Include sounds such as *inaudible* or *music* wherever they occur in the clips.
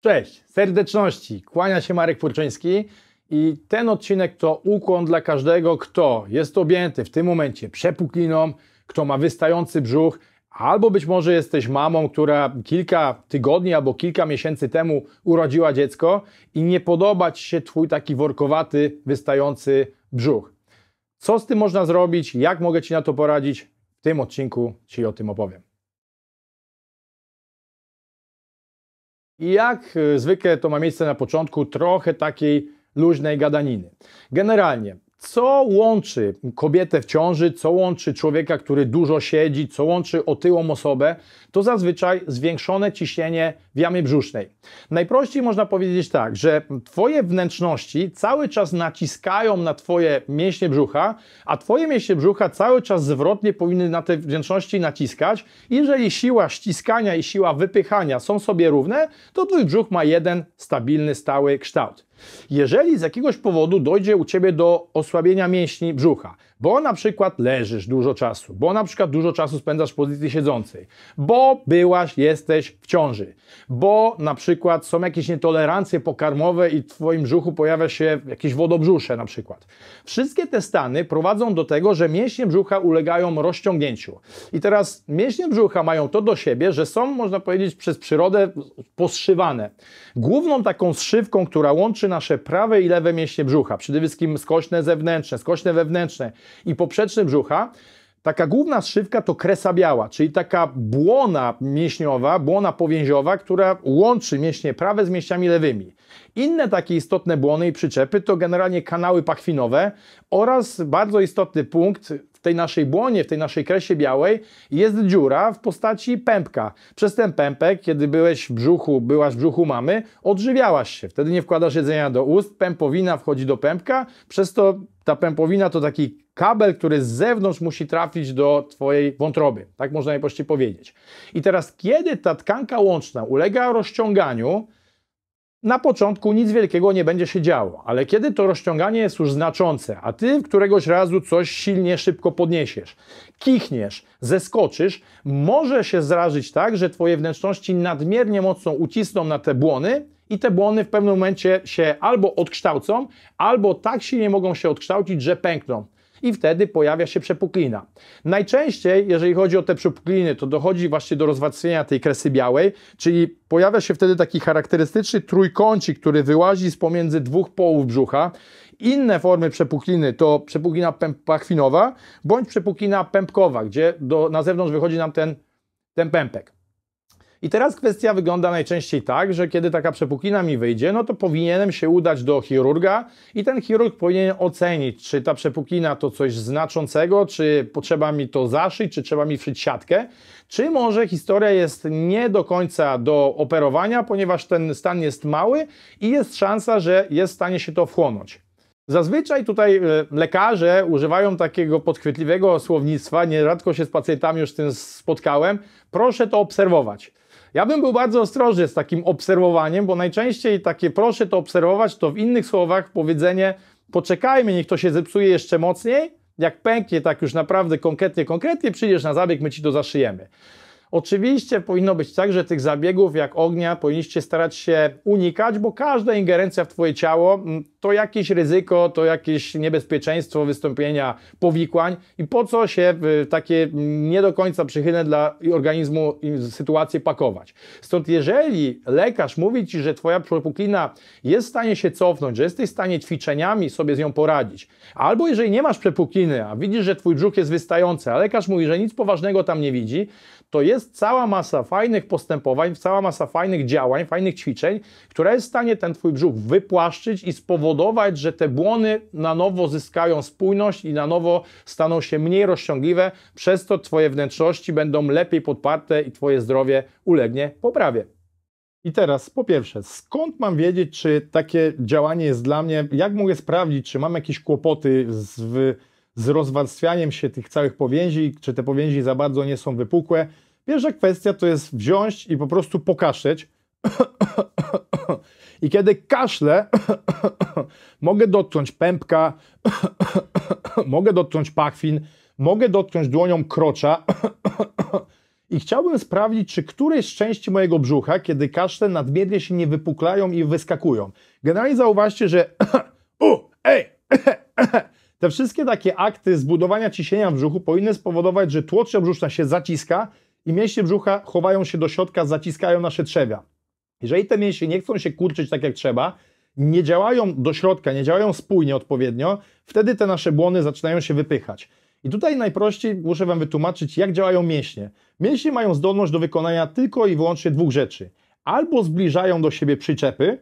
Cześć, serdeczności, kłania się Marek Purczyński i ten odcinek to ukłon dla każdego, kto jest objęty w tym momencie przepukliną, kto ma wystający brzuch, albo być może jesteś mamą, która kilka tygodni albo kilka miesięcy temu urodziła dziecko i nie podoba Ci się Twój taki workowaty, wystający brzuch. Co z tym można zrobić, jak mogę Ci na to poradzić? W tym odcinku Ci o tym opowiem. I jak e, zwykle to ma miejsce na początku trochę takiej luźnej gadaniny. Generalnie co łączy kobietę w ciąży, co łączy człowieka, który dużo siedzi, co łączy otyłą osobę, to zazwyczaj zwiększone ciśnienie w jamie brzusznej. Najprościej można powiedzieć tak, że Twoje wnętrzności cały czas naciskają na Twoje mięśnie brzucha, a Twoje mięśnie brzucha cały czas zwrotnie powinny na te wnętrzności naciskać. Jeżeli siła ściskania i siła wypychania są sobie równe, to Twój brzuch ma jeden stabilny, stały kształt. Jeżeli z jakiegoś powodu dojdzie u Ciebie do osłabienia mięśni brzucha, bo na przykład leżysz dużo czasu, bo na przykład dużo czasu spędzasz w pozycji siedzącej, bo byłaś, jesteś w ciąży, bo na przykład są jakieś nietolerancje pokarmowe i w Twoim brzuchu pojawia się jakieś wodobrzusze na przykład. Wszystkie te stany prowadzą do tego, że mięśnie brzucha ulegają rozciągnięciu. I teraz mięśnie brzucha mają to do siebie, że są, można powiedzieć, przez przyrodę poszywane. Główną taką szywką, która łączy nasze prawe i lewe mięśnie brzucha, przede wszystkim skośne zewnętrzne, skośne wewnętrzne i poprzeczne brzucha, Taka główna szywka to kresa biała, czyli taka błona mięśniowa, błona powięziowa, która łączy mięśnie prawe z mięśniami lewymi. Inne takie istotne błony i przyczepy to generalnie kanały pachwinowe oraz bardzo istotny punkt w tej naszej błonie, w tej naszej kresie białej jest dziura w postaci pępka. Przez ten pępek, kiedy byłeś w brzuchu, byłaś w brzuchu mamy, odżywiałaś się. Wtedy nie wkładasz jedzenia do ust, pępowina wchodzi do pępka, przez to ta pępowina to taki kabel, który z zewnątrz musi trafić do Twojej wątroby. Tak można najprościej powiedzieć. I teraz, kiedy ta tkanka łączna ulega rozciąganiu, na początku nic wielkiego nie będzie się działo, ale kiedy to rozciąganie jest już znaczące, a ty któregoś razu coś silnie szybko podniesiesz, kichniesz, zeskoczysz, może się zrażyć tak, że twoje wnętrzności nadmiernie mocno ucisną na te błony i te błony w pewnym momencie się albo odkształcą, albo tak silnie mogą się odkształcić, że pękną i wtedy pojawia się przepuklina. Najczęściej, jeżeli chodzi o te przepukliny, to dochodzi właśnie do rozwarstwienia tej kresy białej, czyli pojawia się wtedy taki charakterystyczny trójkącik, który wyłazi z pomiędzy dwóch połów brzucha. Inne formy przepukliny to przepuklina pępachwinowa bądź przepuklina pępkowa, gdzie do, na zewnątrz wychodzi nam ten, ten pępek. I teraz kwestia wygląda najczęściej tak, że kiedy taka przepuklina mi wyjdzie, no to powinienem się udać do chirurga i ten chirurg powinien ocenić, czy ta przepuklina to coś znaczącego, czy potrzeba mi to zaszyć, czy trzeba mi wszyć siatkę, czy może historia jest nie do końca do operowania, ponieważ ten stan jest mały i jest szansa, że jest w stanie się to wchłonąć. Zazwyczaj tutaj e, lekarze używają takiego podchwytliwego słownictwa, nierzadko się z pacjentami już z tym spotkałem, proszę to obserwować. Ja bym był bardzo ostrożny z takim obserwowaniem, bo najczęściej takie proszę to obserwować, to w innych słowach powiedzenie poczekajmy, niech to się zepsuje jeszcze mocniej, jak pęknie tak już naprawdę konkretnie, konkretnie, przyjdziesz na zabieg, my ci to zaszyjemy. Oczywiście powinno być tak, że tych zabiegów jak ognia powinniście starać się unikać, bo każda ingerencja w Twoje ciało mm, to jakieś ryzyko, to jakieś niebezpieczeństwo wystąpienia powikłań i po co się w y, takie nie do końca przychylne dla organizmu sytuacje pakować. Stąd jeżeli lekarz mówi Ci, że Twoja przepuklina jest w stanie się cofnąć, że jesteś w stanie ćwiczeniami sobie z nią poradzić, albo jeżeli nie masz przepukliny, a widzisz, że Twój brzuch jest wystający, a lekarz mówi, że nic poważnego tam nie widzi, to jest cała masa fajnych postępowań, cała masa fajnych działań, fajnych ćwiczeń, która jest w stanie ten Twój brzuch wypłaszczyć i spowodować, że te błony na nowo zyskają spójność i na nowo staną się mniej rozciągliwe, przez to Twoje wnętrzności będą lepiej podparte i Twoje zdrowie ulegnie poprawie. I teraz po pierwsze, skąd mam wiedzieć, czy takie działanie jest dla mnie? Jak mogę sprawdzić, czy mam jakieś kłopoty z z rozwarstwianiem się tych całych powięzi, czy te powięzi za bardzo nie są wypukłe. Pierwsza kwestia to jest wziąć i po prostu pokaszeć. I kiedy kaszlę, mogę dotknąć pępka, mogę dotknąć pachwin, mogę dotknąć dłonią krocza i chciałbym sprawdzić, czy któreś z części mojego brzucha, kiedy kaszle nadmiernie się nie wypuklają i wyskakują. Generalnie zauważcie, że *coughs* u, ej, *coughs* Te wszystkie takie akty zbudowania ciśnienia w brzuchu powinny spowodować, że tłocznia brzuszna się zaciska i mięśnie brzucha chowają się do środka, zaciskają nasze trzewia. Jeżeli te mięśnie nie chcą się kurczyć tak jak trzeba, nie działają do środka, nie działają spójnie odpowiednio, wtedy te nasze błony zaczynają się wypychać. I tutaj najprościej muszę Wam wytłumaczyć, jak działają mięśnie. Mięśnie mają zdolność do wykonania tylko i wyłącznie dwóch rzeczy. Albo zbliżają do siebie przyczepy,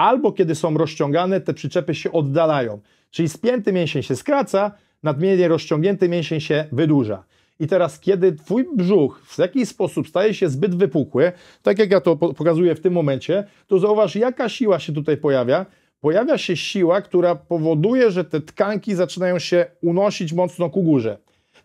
albo kiedy są rozciągane, te przyczepy się oddalają. Czyli spięty mięsień się skraca, nadmiernie rozciągnięty mięsień się wydłuża. I teraz, kiedy twój brzuch w jakiś sposób staje się zbyt wypukły, tak jak ja to pokazuję w tym momencie, to zauważ, jaka siła się tutaj pojawia. Pojawia się siła, która powoduje, że te tkanki zaczynają się unosić mocno ku górze.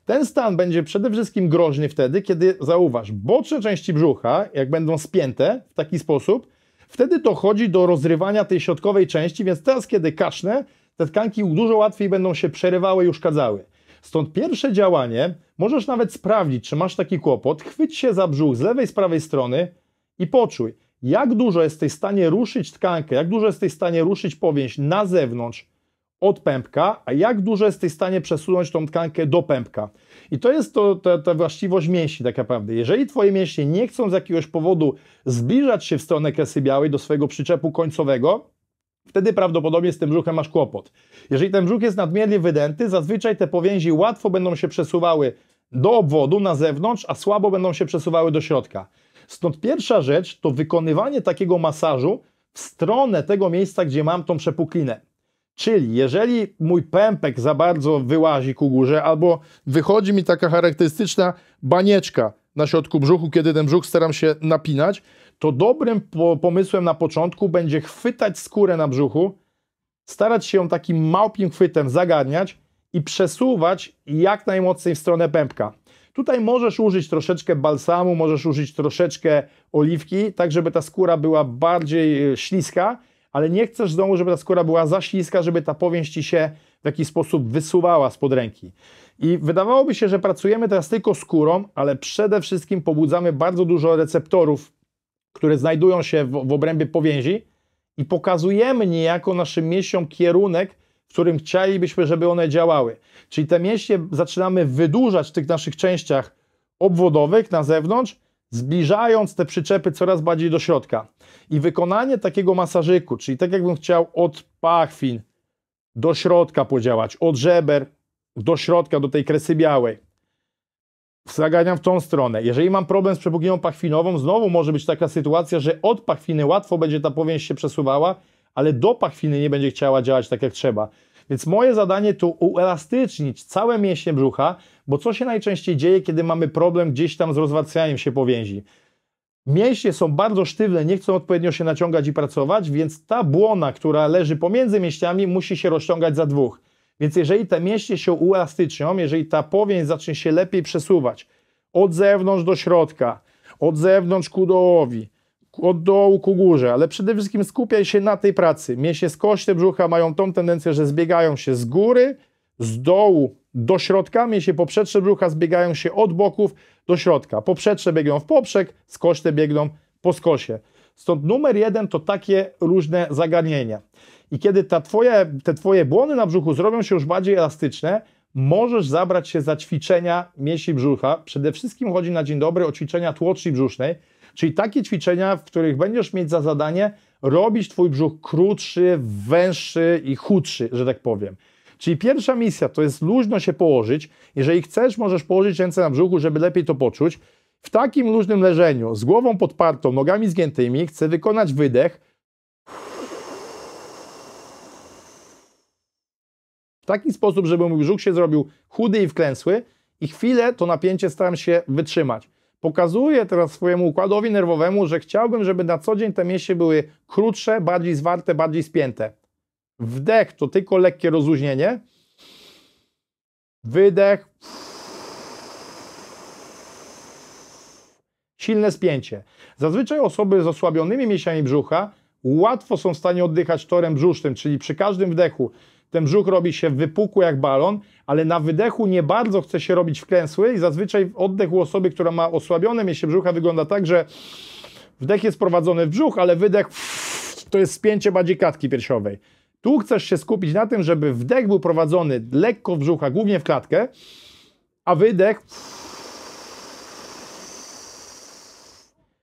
Ten stan będzie przede wszystkim groźny wtedy, kiedy zauważ, boczne części brzucha, jak będą spięte w taki sposób, Wtedy dochodzi do rozrywania tej środkowej części, więc teraz, kiedy kasznę, te tkanki dużo łatwiej będą się przerywały i uszkadzały. Stąd pierwsze działanie, możesz nawet sprawdzić, czy masz taki kłopot, chwyć się za brzuch z lewej, z prawej strony i poczuj, jak dużo jesteś w stanie ruszyć tkankę, jak dużo jesteś w stanie ruszyć powięź na zewnątrz, od pępka, a jak dużo jesteś w stanie przesunąć tą tkankę do pępka. I to jest to, to, ta właściwość mięśni tak naprawdę. Jeżeli twoje mięśnie nie chcą z jakiegoś powodu zbliżać się w stronę kresy białej do swojego przyczepu końcowego, Wtedy prawdopodobnie z tym brzuchem masz kłopot. Jeżeli ten brzuch jest nadmiernie wydęty, zazwyczaj te powięzi łatwo będą się przesuwały do obwodu na zewnątrz, a słabo będą się przesuwały do środka. Stąd pierwsza rzecz to wykonywanie takiego masażu w stronę tego miejsca, gdzie mam tą przepuklinę. Czyli jeżeli mój pępek za bardzo wyłazi ku górze, albo wychodzi mi taka charakterystyczna banieczka na środku brzuchu, kiedy ten brzuch staram się napinać, to dobrym po pomysłem na początku będzie chwytać skórę na brzuchu, starać się ją takim małpim chwytem zagarniać i przesuwać jak najmocniej w stronę pępka. Tutaj możesz użyć troszeczkę balsamu, możesz użyć troszeczkę oliwki, tak żeby ta skóra była bardziej e, śliska, ale nie chcesz z żeby ta skóra była za śliska, żeby ta powieść ci się w jakiś sposób wysuwała spod ręki. I wydawałoby się, że pracujemy teraz tylko skórą, ale przede wszystkim pobudzamy bardzo dużo receptorów, które znajdują się w, w obrębie powięzi i pokazujemy niejako naszym mięśniom kierunek, w którym chcielibyśmy, żeby one działały. Czyli te mięśnie zaczynamy wydłużać w tych naszych częściach obwodowych na zewnątrz zbliżając te przyczepy coraz bardziej do środka. I wykonanie takiego masażyku, czyli tak jakbym chciał od pachwin do środka podziałać, od żeber do środka, do tej kresy białej. Zaganiam w tą stronę. Jeżeli mam problem z przepugliną pachwinową, znowu może być taka sytuacja, że od pachwiny łatwo będzie ta powięź się przesuwała, ale do pachwiny nie będzie chciała działać tak jak trzeba. Więc moje zadanie to uelastycznić całe mięśnie brzucha, bo co się najczęściej dzieje, kiedy mamy problem gdzieś tam z rozwarstwianiem się powięzi? Mięśnie są bardzo sztywne, nie chcą odpowiednio się naciągać i pracować, więc ta błona, która leży pomiędzy mięśniami, musi się rozciągać za dwóch. Więc jeżeli te mięśnie się uelastycznią, jeżeli ta powięź zacznie się lepiej przesuwać od zewnątrz do środka, od zewnątrz ku dołowi, od dołu ku górze, ale przede wszystkim skupiaj się na tej pracy. Mięśnie kości brzucha mają tą tendencję, że zbiegają się z góry, z dołu do środka, mięśnie poprzecze brzucha zbiegają się od boków do środka. Poprzecze biegną w poprzek, skośne biegną po skosie. Stąd numer jeden to takie różne zagadnienia. I kiedy ta twoje, te twoje błony na brzuchu zrobią się już bardziej elastyczne, możesz zabrać się za ćwiczenia mięśni brzucha. Przede wszystkim chodzi na dzień dobry o ćwiczenia tłoczni brzusznej, Czyli takie ćwiczenia, w których będziesz mieć za zadanie robić twój brzuch krótszy, węższy i chudszy, że tak powiem. Czyli pierwsza misja to jest luźno się położyć. Jeżeli chcesz, możesz położyć ręce na brzuchu, żeby lepiej to poczuć. W takim luźnym leżeniu, z głową podpartą, nogami zgiętymi, chcę wykonać wydech. W taki sposób, żeby mój brzuch się zrobił chudy i wklęsły i chwilę to napięcie staram się wytrzymać. Pokazuję teraz swojemu układowi nerwowemu, że chciałbym, żeby na co dzień te mięśnie były krótsze, bardziej zwarte, bardziej spięte. Wdech to tylko lekkie rozluźnienie. Wydech. Silne spięcie. Zazwyczaj osoby z osłabionymi mięśniami brzucha łatwo są w stanie oddychać torem brzusznym, czyli przy każdym wdechu ten brzuch robi się wypukły jak balon, ale na wydechu nie bardzo chce się robić wklęsły i zazwyczaj oddech u osoby, która ma osłabione mięśnie brzucha wygląda tak, że wdech jest prowadzony w brzuch, ale wydech to jest spięcie bardziej klatki piersiowej. Tu chcesz się skupić na tym, żeby wdech był prowadzony lekko w brzucha, głównie w klatkę, a wydech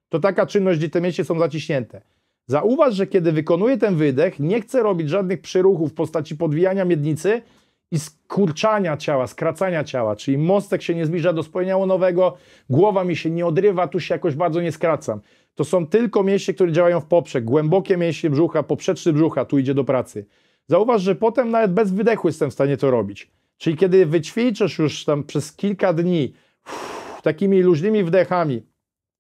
to taka czynność, gdzie te mięśnie są zaciśnięte. Zauważ, że kiedy wykonuję ten wydech, nie chcę robić żadnych przyruchów w postaci podwijania miednicy i skurczania ciała, skracania ciała, czyli mostek się nie zbliża do spojenia łonowego, głowa mi się nie odrywa, tu się jakoś bardzo nie skracam. To są tylko mięśnie, które działają w poprzek, głębokie mięśnie brzucha, poprzeczny brzucha, tu idzie do pracy. Zauważ, że potem nawet bez wydechu jestem w stanie to robić. Czyli kiedy wyćwiczysz już tam przez kilka dni uff, takimi luźnymi wdechami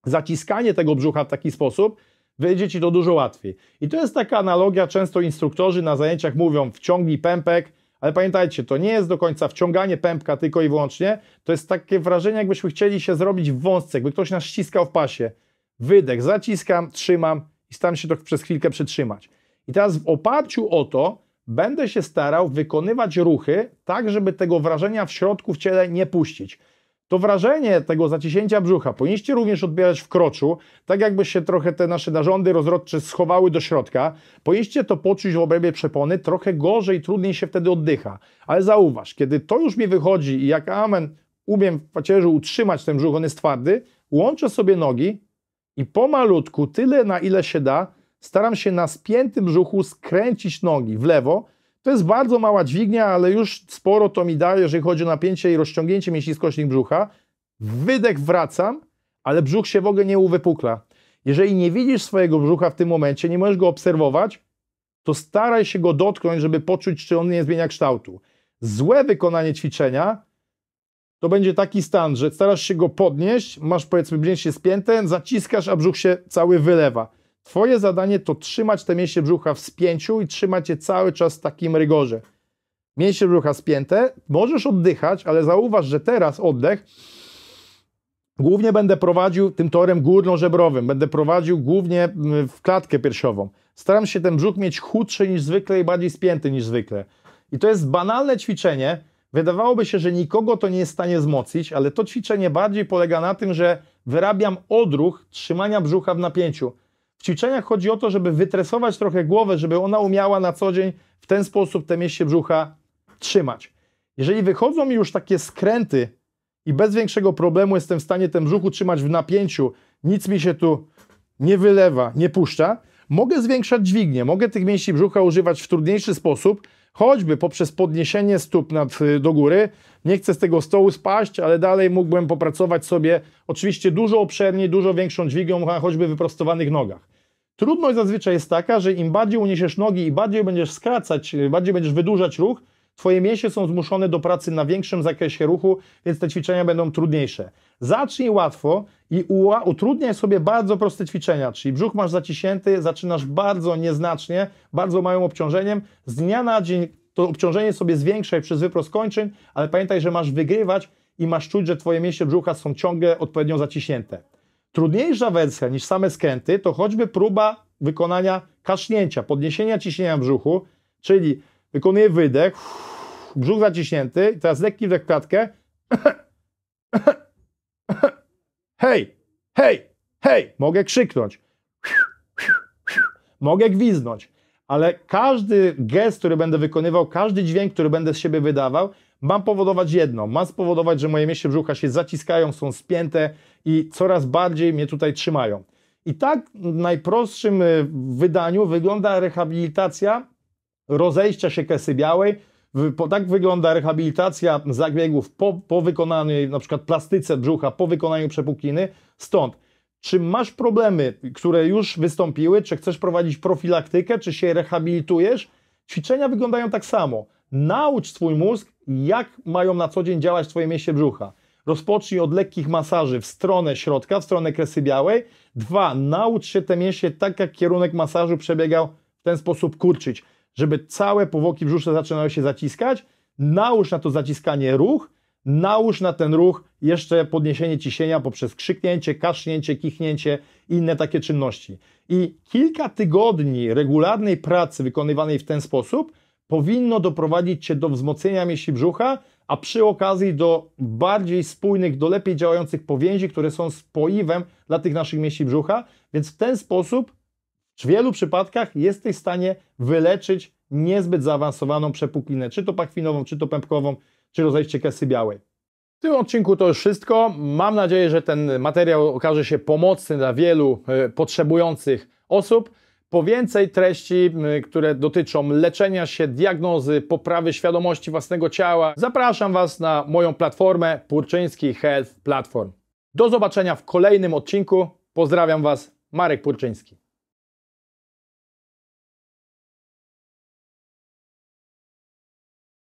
zaciskanie tego brzucha w taki sposób, wyjdzie Ci to dużo łatwiej. I to jest taka analogia, często instruktorzy na zajęciach mówią wciągnij pępek, ale pamiętajcie, to nie jest do końca wciąganie pępka tylko i wyłącznie, to jest takie wrażenie, jakbyśmy chcieli się zrobić w wąsce, jakby ktoś nas ściskał w pasie. Wydech, zaciskam, trzymam i staram się to przez chwilkę przytrzymać. I teraz w oparciu o to będę się starał wykonywać ruchy tak, żeby tego wrażenia w środku w ciele nie puścić to wrażenie tego zaciśnięcia brzucha powinniście również odbierać w kroczu, tak jakby się trochę te nasze narządy rozrodcze schowały do środka. Powinniście to poczuć w obrębie przepony, trochę gorzej, trudniej się wtedy oddycha. Ale zauważ, kiedy to już mi wychodzi i jak amen umiem w pacierzu utrzymać ten brzuch, on jest twardy, łączę sobie nogi i pomalutku, tyle na ile się da, staram się na spiętym brzuchu skręcić nogi w lewo, to jest bardzo mała dźwignia, ale już sporo to mi daje, jeżeli chodzi o napięcie i rozciągnięcie mięśni skośnych brzucha. Wydech wracam, ale brzuch się w ogóle nie uwypukla. Jeżeli nie widzisz swojego brzucha w tym momencie, nie możesz go obserwować, to staraj się go dotknąć, żeby poczuć, czy on nie zmienia kształtu. Złe wykonanie ćwiczenia to będzie taki stan, że starasz się go podnieść, masz powiedzmy brzuch się spięte, zaciskasz, a brzuch się cały wylewa Twoje zadanie to trzymać te mięśnie brzucha w spięciu i trzymać je cały czas w takim rygorze. Mięśnie brzucha spięte, możesz oddychać, ale zauważ, że teraz oddech głównie będę prowadził tym torem górno-żebrowym, będę prowadził głównie mm, w klatkę piersiową. Staram się ten brzuch mieć chudszy niż zwykle i bardziej spięty niż zwykle. I to jest banalne ćwiczenie. Wydawałoby się, że nikogo to nie jest w stanie wzmocnić, ale to ćwiczenie bardziej polega na tym, że wyrabiam odruch trzymania brzucha w napięciu. W ćwiczeniach chodzi o to, żeby wytresować trochę głowę, żeby ona umiała na co dzień w ten sposób te mieście brzucha trzymać. Jeżeli wychodzą mi już takie skręty i bez większego problemu jestem w stanie ten brzuch utrzymać w napięciu, nic mi się tu nie wylewa, nie puszcza, mogę zwiększać dźwignię, mogę tych mięśni brzucha używać w trudniejszy sposób, choćby poprzez podniesienie stóp nad, y, do góry. Nie chcę z tego stołu spaść, ale dalej mógłbym popracować sobie oczywiście dużo obszerniej, dużo większą dźwignią choćby wyprostowanych nogach. Trudność zazwyczaj jest taka, że im bardziej uniesiesz nogi i bardziej będziesz skracać, y, bardziej będziesz wydłużać ruch, Twoje mięśnie są zmuszone do pracy na większym zakresie ruchu, więc te ćwiczenia będą trudniejsze. Zacznij łatwo i utrudniaj sobie bardzo proste ćwiczenia, czyli brzuch masz zaciśnięty, zaczynasz bardzo nieznacznie, bardzo małym obciążeniem. Z dnia na dzień to obciążenie sobie zwiększaj przez wyprost kończyn, ale pamiętaj, że masz wygrywać i masz czuć, że Twoje mięśnie brzucha są ciągle odpowiednio zaciśnięte. Trudniejsza wersja niż same skręty to choćby próba wykonania kasznięcia, podniesienia ciśnienia brzuchu, czyli Wykonuję wydech, brzuch zaciśnięty, teraz lekki wdech w klatkę. Hej, hej, hej, mogę krzyknąć, mogę gwiznąć, ale każdy gest, który będę wykonywał, każdy dźwięk, który będę z siebie wydawał, mam powodować jedno, mam spowodować, że moje mięśnie brzucha się zaciskają, są spięte i coraz bardziej mnie tutaj trzymają. I tak w najprostszym y, wydaniu wygląda rehabilitacja rozejścia się kresy białej. Tak wygląda rehabilitacja zabiegów po, po wykonanej na przykład plastyce brzucha, po wykonaniu przepukiny. Stąd, czy masz problemy, które już wystąpiły, czy chcesz prowadzić profilaktykę, czy się rehabilitujesz? Ćwiczenia wyglądają tak samo. Naucz swój mózg, jak mają na co dzień działać swoje mięsie brzucha. Rozpocznij od lekkich masaży w stronę środka, w stronę kresy białej. Dwa, naucz się te mięśnie tak, jak kierunek masażu przebiegał w ten sposób kurczyć żeby całe powłoki brzuszne zaczynały się zaciskać, nałóż na to zaciskanie ruch, nałóż na ten ruch jeszcze podniesienie ciśnienia poprzez krzyknięcie, kasznięcie, kichnięcie i inne takie czynności. I kilka tygodni regularnej pracy wykonywanej w ten sposób powinno doprowadzić Cię do wzmocnienia mięśni brzucha, a przy okazji do bardziej spójnych, do lepiej działających powięzi, które są spoiwem dla tych naszych mięśni brzucha, więc w ten sposób w wielu przypadkach jesteś w stanie wyleczyć niezbyt zaawansowaną przepuklinę, czy to pachwinową, czy to pępkową, czy rozejście kasy białej. W tym odcinku to już wszystko. Mam nadzieję, że ten materiał okaże się pomocny dla wielu e, potrzebujących osób. Po więcej treści, które dotyczą leczenia się, diagnozy, poprawy świadomości własnego ciała, zapraszam Was na moją platformę Purczyński Health Platform. Do zobaczenia w kolejnym odcinku. Pozdrawiam Was, Marek Purczyński.